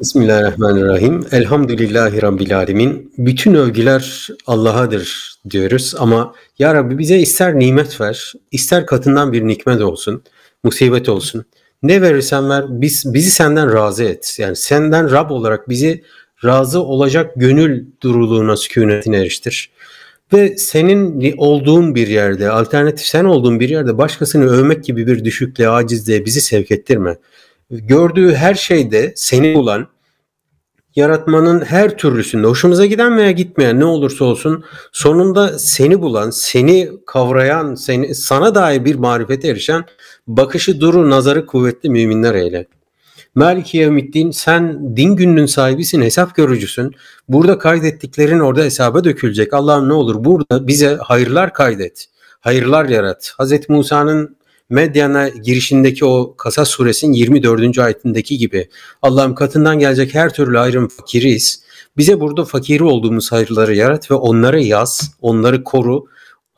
Bismillahirrahmanirrahim. Elhamdülillahi Rabbil Alemin. Bütün övgüler Allah'adır diyoruz ama Ya Rabbi bize ister nimet ver, ister katından bir nikmet olsun, musibet olsun. Ne verirsen ver biz, bizi senden razı et. Yani senden Rab olarak bizi razı olacak gönül duruluğuna, sükunetine eriştir. Ve senin olduğun bir yerde, alternatif sen olduğun bir yerde başkasını övmek gibi bir düşüklüğe, acizliğe bizi sevk ettirme gördüğü her şeyde seni bulan, yaratmanın her türlüsünde hoşumuza giden veya gitmeyen ne olursa olsun sonunda seni bulan, seni kavrayan, seni sana dair bir marifete erişen bakışı duru, nazarı kuvvetli müminler eyle. Maliki Yevmiddin sen din gününün sahibisin, hesap görücüsün. Burada kaydettiklerin orada hesaba dökülecek. Allah'ım ne olur burada bize hayırlar kaydet. Hayırlar yarat. Hz. Musa'nın Medyan'a girişindeki o Kasas suresinin 24. ayetindeki gibi Allah'ım katından gelecek her türlü ayrım fakiriz. Bize burada fakiri olduğumuz hayırları yarat ve onları yaz, onları koru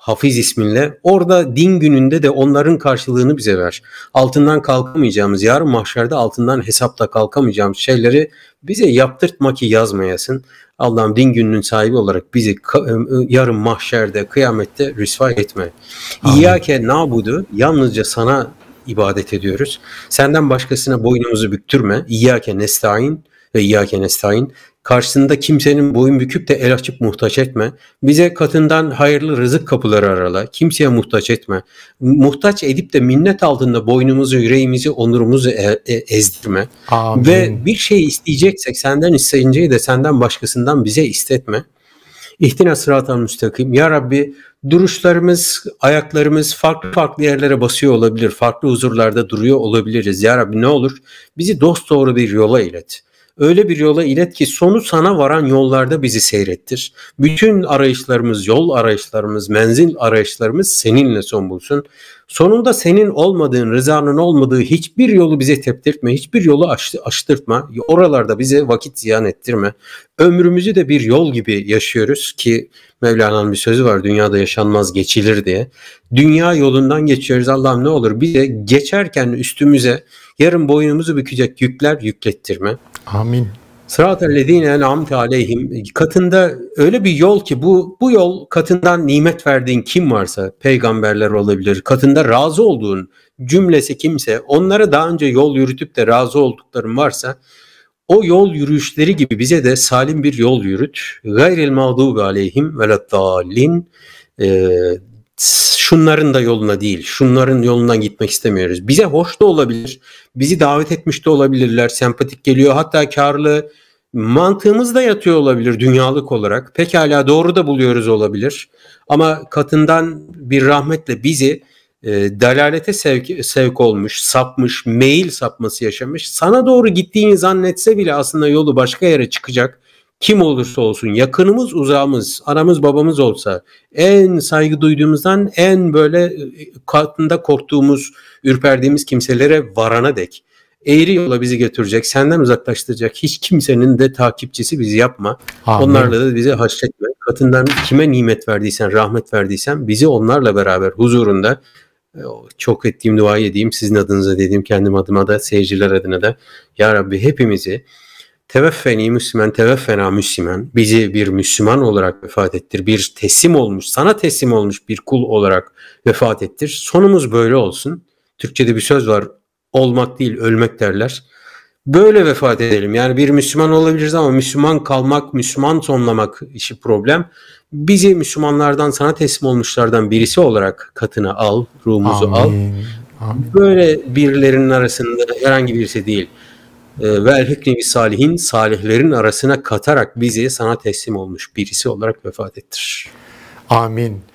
Hafiz isminle. Orada din gününde de onların karşılığını bize ver. Altından kalkamayacağımız, yarın mahşerde altından hesapta kalkamayacağımız şeyleri bize yaptırtma ki yazmayasın. Allah'ım din gününün sahibi olarak bizi e, e, yarın mahşerde, kıyamette rüsva etme. İyyâke nabudu, yalnızca sana ibadet ediyoruz. Senden başkasına boynumuzu büktürme. İyyâke nestain ve iyyâke nestain. Karşısında kimsenin boyun büküp de el açıp muhtaç etme. Bize katından hayırlı rızık kapıları arala. Kimseye muhtaç etme. Muhtaç edip de minnet altında boynumuzu, yüreğimizi, onurumuzu e- e- ezdirme. Amin. Ve bir şey isteyeceksek senden isteyinceyi de senden başkasından bize istetme. İhtina sıratal müstakim. Ya Rabbi duruşlarımız, ayaklarımız farklı farklı yerlere basıyor olabilir. Farklı huzurlarda duruyor olabiliriz. Ya Rabbi ne olur bizi dost doğru bir yola ilet. Öyle bir yola ilet ki sonu sana varan yollarda bizi seyrettir. Bütün arayışlarımız, yol arayışlarımız, menzil arayışlarımız seninle son bulsun. Sonunda senin olmadığın, rızanın olmadığı hiçbir yolu bize teptirtme, hiçbir yolu aç, Oralarda bize vakit ziyan ettirme. Ömrümüzü de bir yol gibi yaşıyoruz ki Mevlana'nın bir sözü var dünyada yaşanmaz geçilir diye. Dünya yolundan geçiyoruz Allah'ım ne olur bize geçerken üstümüze yarın boynumuzu bükecek yükler yüklettirme. Amin. Sıratellezine en'amte aleyhim katında öyle bir yol ki bu bu yol katından nimet verdiğin kim varsa peygamberler olabilir. Katında razı olduğun cümlesi kimse onlara daha önce yol yürütüp de razı oldukların varsa o yol yürüyüşleri gibi bize de salim bir yol yürüt. Gayril mağdubi aleyhim veleddallin ee, şunların da yoluna değil, şunların yolundan gitmek istemiyoruz. Bize hoş da olabilir, bizi davet etmiş de olabilirler, sempatik geliyor, hatta karlı mantığımız da yatıyor olabilir dünyalık olarak. Pekala doğru da buluyoruz olabilir. Ama katından bir rahmetle bizi e, dalalete sevk, sevk olmuş, sapmış, meyil sapması yaşamış, sana doğru gittiğini zannetse bile aslında yolu başka yere çıkacak kim olursa olsun yakınımız uzağımız anamız babamız olsa en saygı duyduğumuzdan en böyle e, katında korktuğumuz ürperdiğimiz kimselere varana dek eğri yola bizi götürecek senden uzaklaştıracak hiç kimsenin de takipçisi bizi yapma Amin. onlarla da bizi haşretme katından kime nimet verdiysen rahmet verdiysen bizi onlarla beraber huzurunda e, çok ettiğim duayı edeyim sizin adınıza dediğim kendim adıma da seyirciler adına da Ya Rabbi hepimizi Teveffeni Müslüman, teveffena Müslüman. Bizi bir Müslüman olarak vefat ettir. Bir teslim olmuş, sana teslim olmuş bir kul olarak vefat ettir. Sonumuz böyle olsun. Türkçede bir söz var. Olmak değil, ölmek derler. Böyle vefat edelim. Yani bir Müslüman olabiliriz ama Müslüman kalmak, Müslüman sonlamak işi problem. Bizi Müslümanlardan, sana teslim olmuşlardan birisi olarak katına al, ruhumuzu Amin. al. Amin. Böyle birilerinin arasında herhangi birisi değil. Ee, ve elhikni salihin salihlerin arasına katarak bizi sana teslim olmuş birisi olarak vefat ettir. Amin.